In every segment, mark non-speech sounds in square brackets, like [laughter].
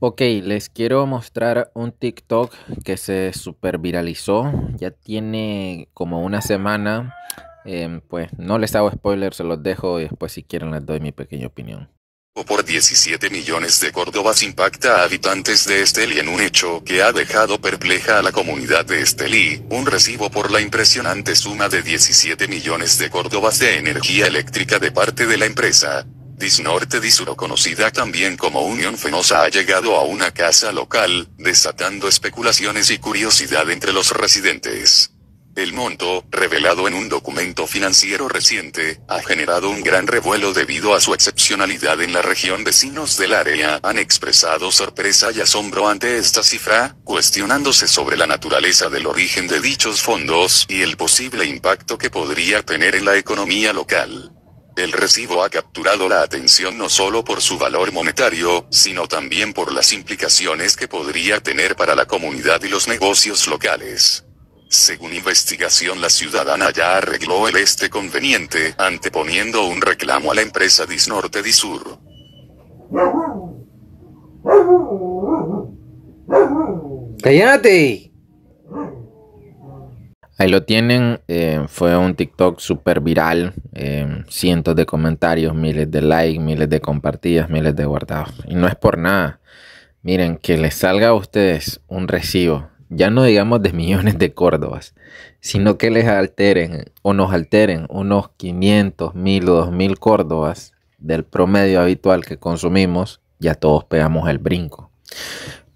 Ok, les quiero mostrar un TikTok que se super viralizó. Ya tiene como una semana. Em, pues no les hago spoilers, se los dejo y después si quieren les doy mi pequeña opinión. Por 17 millones de Córdobas impacta a habitantes de Estelí en un hecho que ha dejado perpleja a la comunidad de Estelí, un recibo por la impresionante suma de 17 millones de Córdobas de energía eléctrica de parte de la empresa, Disnorte Disuro conocida también como Unión Fenosa ha llegado a una casa local, desatando especulaciones y curiosidad entre los residentes. El monto, revelado en un documento financiero reciente, ha generado un gran revuelo debido a su excepcionalidad en la región. Vecinos del área han expresado sorpresa y asombro ante esta cifra, cuestionándose sobre la naturaleza del origen de dichos fondos y el posible impacto que podría tener en la economía local. El recibo ha capturado la atención no solo por su valor monetario, sino también por las implicaciones que podría tener para la comunidad y los negocios locales. Según investigación, la ciudadana ya arregló el este conveniente, anteponiendo un reclamo a la empresa Disnorte Disur. ¡Cállate! Ahí lo tienen, eh, fue un TikTok súper viral, eh, cientos de comentarios, miles de likes, miles de compartidas, miles de guardados. Y no es por nada. Miren, que les salga a ustedes un recibo, ya no digamos de millones de córdobas, sino que les alteren o nos alteren unos 500, 1000 o 2000 córdobas del promedio habitual que consumimos, ya todos pegamos el brinco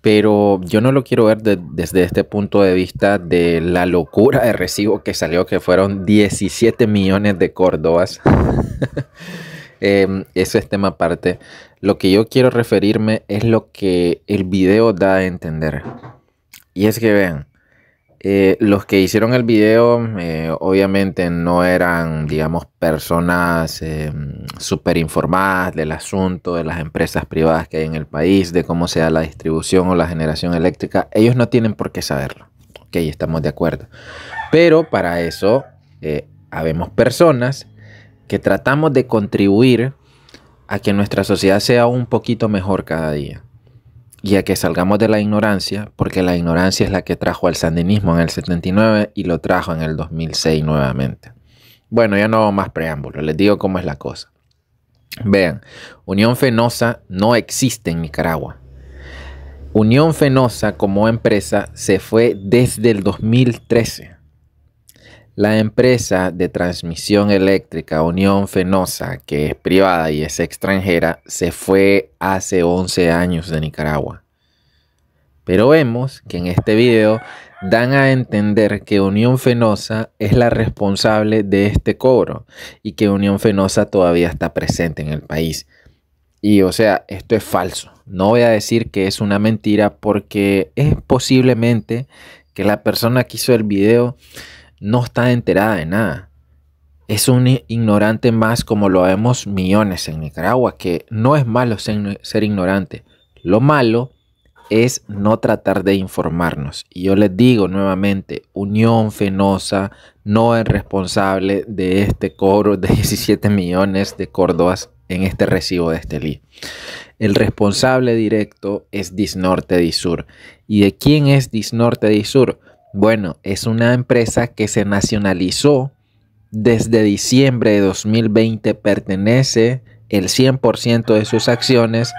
pero yo no lo quiero ver desde este punto de vista de la locura de recibo que salió, que fueron 17 millones de córdobas. [laughs] Em, eso ese es tema aparte. Lo que yo quiero referirme es lo que el video da a entender. Y es que vean, eh, los que hicieron el video eh, obviamente no eran, digamos, personas em, súper informadas del asunto, de las empresas privadas que hay en el país, de cómo sea la distribución o la generación eléctrica. Ellos no tienen por qué saberlo. Ok, estamos de acuerdo. Pero para eso eh, habemos personas que tratamos de contribuir a que nuestra sociedad sea un poquito mejor cada día y a que salgamos de la ignorancia, porque la ignorancia es la que trajo al sandinismo en el 79 y lo trajo en el 2006 nuevamente. Bueno, ya no hago más preámbulos, les digo cómo es la cosa. Vean, Unión Fenosa no existe en Nicaragua. Unión Fenosa como empresa se fue desde el 2013. La empresa de transmisión eléctrica Unión Fenosa, que es privada y es extranjera, se fue hace 11 años de Nicaragua. Pero vemos que en este video dan a entender que Unión Fenosa es la responsable de este cobro y que Unión Fenosa todavía está presente en el país. Y o sea, esto es falso. No voy a decir que es una mentira porque es posiblemente que la persona que hizo el video no está enterada de nada. Es un ignorante más como lo vemos millones en Nicaragua, que no es malo ser, ignorante. Lo malo es no tratar de informarnos. Y yo les digo nuevamente, Unión Fenosa no es responsable de este cobro de 17 [laughs] millones de córdobas en este recibo de Estelí. El responsable directo es Disnorte Disur. ¿Y de quién es Disnorte Disur? Bueno, es una empresa que se nacionalizó desde diciembre de 2020, pertenece el 100% de sus acciones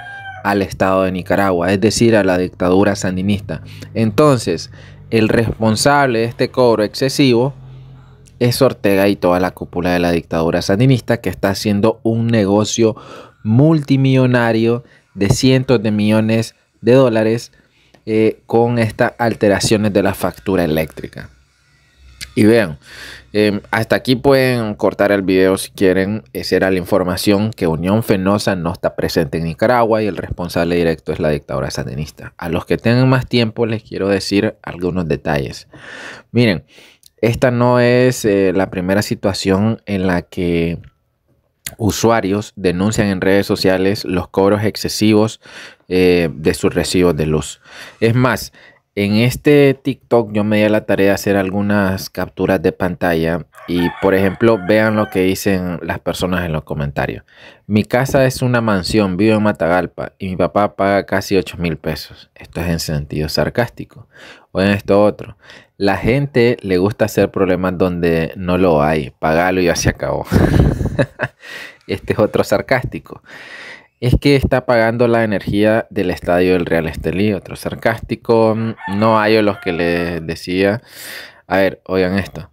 al Estado de Nicaragua, es decir, a la dictadura sandinista. Entonces, el responsable de este cobro excesivo es Ortega y toda la cúpula de la dictadura sandinista que está haciendo un negocio multimillonario de cientos de millones de dólares eh, con estas alteraciones de la factura eléctrica. Y vean, em, hasta aquí pueden cortar el video si quieren. Esa era la información que Unión Fenosa no está presente en Nicaragua y el responsable directo es la dictadura sandinista. A los que tengan más tiempo les quiero decir algunos detalles. Miren, esta no es eh, la primera situación en la que usuarios denuncian en redes sociales los cobros excesivos eh, de sus recibos de luz. Es más, en este TikTok yo me di a la tarea de hacer algunas capturas de pantalla y por ejemplo vean lo que dicen las personas en los comentarios. Mi casa es una mansión, vivo en Matagalpa y mi papá paga casi 8 mil pesos. Esto es en sentido sarcástico. O en esto otro. La gente le gusta hacer problemas donde no lo hay. Pagalo y ya se acabó. [laughs] [laughs] este es otro sarcástico. Es que está pagando la energía del estadio del Real Estelí, otro sarcástico. No hay los que le decía. A ver, oigan esto.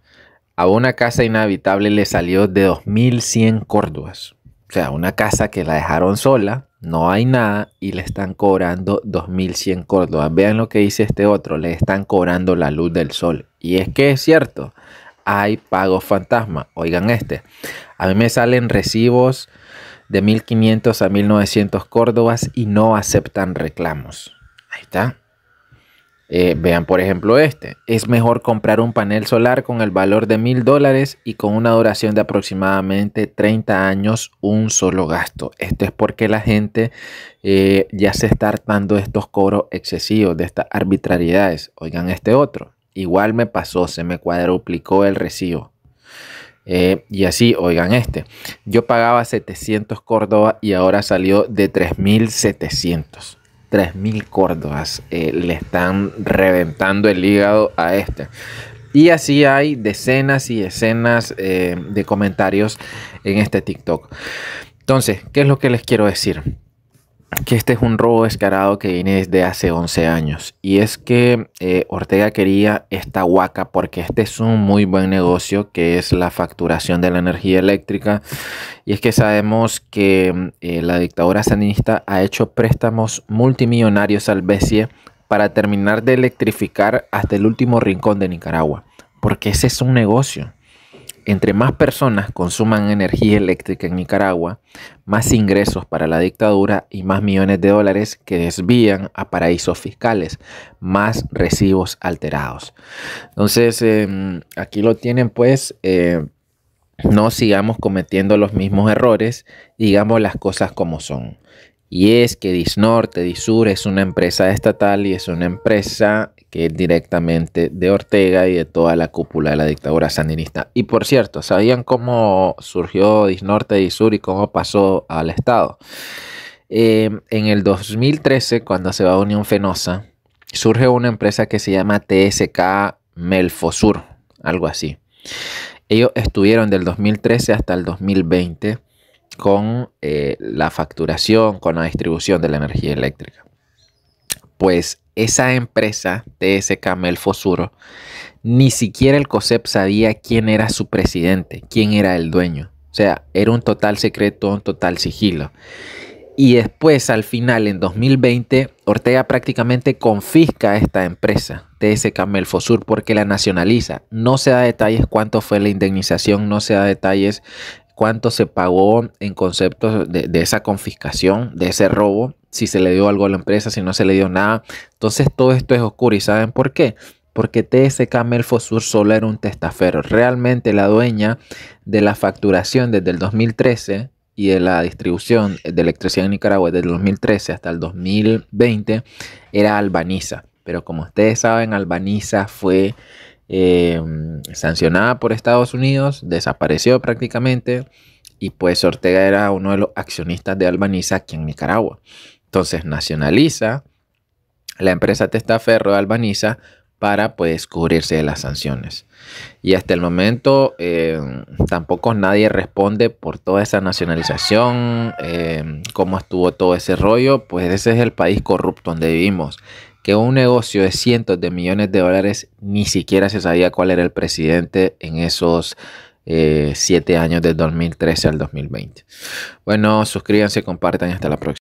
A una casa inhabitable le salió de 2.100 córdobas. O sea, una casa que la dejaron sola, no hay nada y le están cobrando 2.100 córdobas. Vean lo que dice este otro, le están cobrando la luz del sol. Y es que es cierto, hay pagos fantasma. Oigan este. A mí me salen recibos de 1500 a 1900 córdobas y no aceptan reclamos. Ahí está. Eh, vean por ejemplo este. Es mejor comprar un panel solar con el valor de 1000 dólares y con una duración de aproximadamente 30 años un solo gasto. Esto es porque la gente eh, ya se está hartando de estos cobros excesivos, de estas arbitrariedades. Oigan este otro. Igual me pasó, se me cuadruplicó el recibo. Eh, y así, oigan este, yo pagaba 700 Córdoba y ahora salió de 3700. 3000 Córdobas eh, le están reventando el hígado a este. Y así hay decenas y decenas eh, de comentarios en este TikTok. Entonces, ¿qué es lo que les quiero decir? que este es un robo descarado que viene desde hace 11 años. Y es que eh, Ortega quería esta huaca porque este es un muy buen negocio que es la facturación de la energía eléctrica. Y es que sabemos que eh, la dictadura sandinista ha hecho préstamos multimillonarios al BCE para terminar de electrificar hasta el último rincón de Nicaragua. Porque ese es un negocio entre más personas consuman energía eléctrica en Nicaragua, más ingresos para la dictadura y más millones de dólares que desvían a paraísos fiscales, más recibos alterados. Entonces, em, aquí lo tienen pues, eh, no sigamos cometiendo los mismos errores, digamos las cosas como son. Y es que Disnorte, Disur es una empresa estatal y es una empresa que es directamente de Ortega y de toda la cúpula de la dictadura sandinista. Y por cierto, ¿sabían cómo surgió Disnorte y Sur y cómo pasó al Estado? Em, en el 2013, cuando se va a Unión Fenosa, surge una empresa que se llama TSK Melfosur, algo así. Ellos estuvieron del 2013 hasta el 2020 con eh, la facturación, con la distribución de la energía eléctrica pues esa empresa, Camel Fosuro, ni siquiera el COSEP sabía quién era su presidente, quién era el dueño. O sea, era un total secreto, un total sigilo. Y después, al final, en 2020, Ortega prácticamente confisca esta empresa, Camel Fosur, porque la nacionaliza. No se da detalles cuánto fue la indemnización, no se da detalles cuánto se pagó en conceptos de, esa confiscación, de ese robo, si se le dio algo a la empresa, si no se le dio nada. Entonces todo esto es oscuro y ¿saben por qué? Porque TSK Melfosur solo era un testafero. Realmente la dueña de la facturación desde el 2013 y de la distribución de electricidad en Nicaragua desde el 2013 hasta el 2020 era Albaniza. Pero como ustedes saben, Albaniza fue Em, sancionada por Estados Unidos, desapareció prácticamente y pues Ortega era uno de los accionistas de Albaniza aquí en Nicaragua. Entonces nacionaliza la empresa Testaferro de Albaniza para pues cubrirse de las sanciones. Y hasta el momento em, tampoco nadie responde por toda esa nacionalización, em, cómo estuvo todo ese rollo, pues ese es el país corrupto donde vivimos que un negocio de cientos de millones de dólares ni siquiera se sabía cuál era el presidente en esos eh, siete años del 2013 al 2020. Bueno, suscríbanse, compartan, y hasta la próxima.